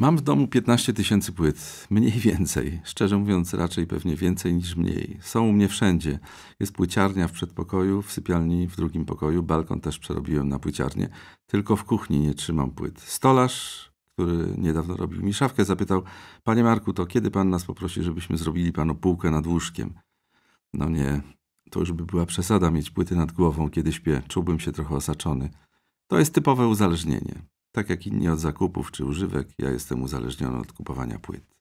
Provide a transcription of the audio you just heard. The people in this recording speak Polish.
Mam w domu 15 tysięcy płyt, mniej więcej, szczerze mówiąc raczej pewnie więcej niż mniej. Są u mnie wszędzie. Jest płyciarnia w przedpokoju, w sypialni w drugim pokoju, balkon też przerobiłem na płyciarnię, tylko w kuchni nie trzymam płyt. Stolarz, który niedawno robił mi szafkę, zapytał, panie Marku, to kiedy pan nas poprosi, żebyśmy zrobili panu półkę nad łóżkiem? No nie, to już by była przesada mieć płyty nad głową, kiedy śpię, czułbym się trochę osaczony. To jest typowe uzależnienie. Tak jak inni od zakupów czy używek, ja jestem uzależniony od kupowania płyt.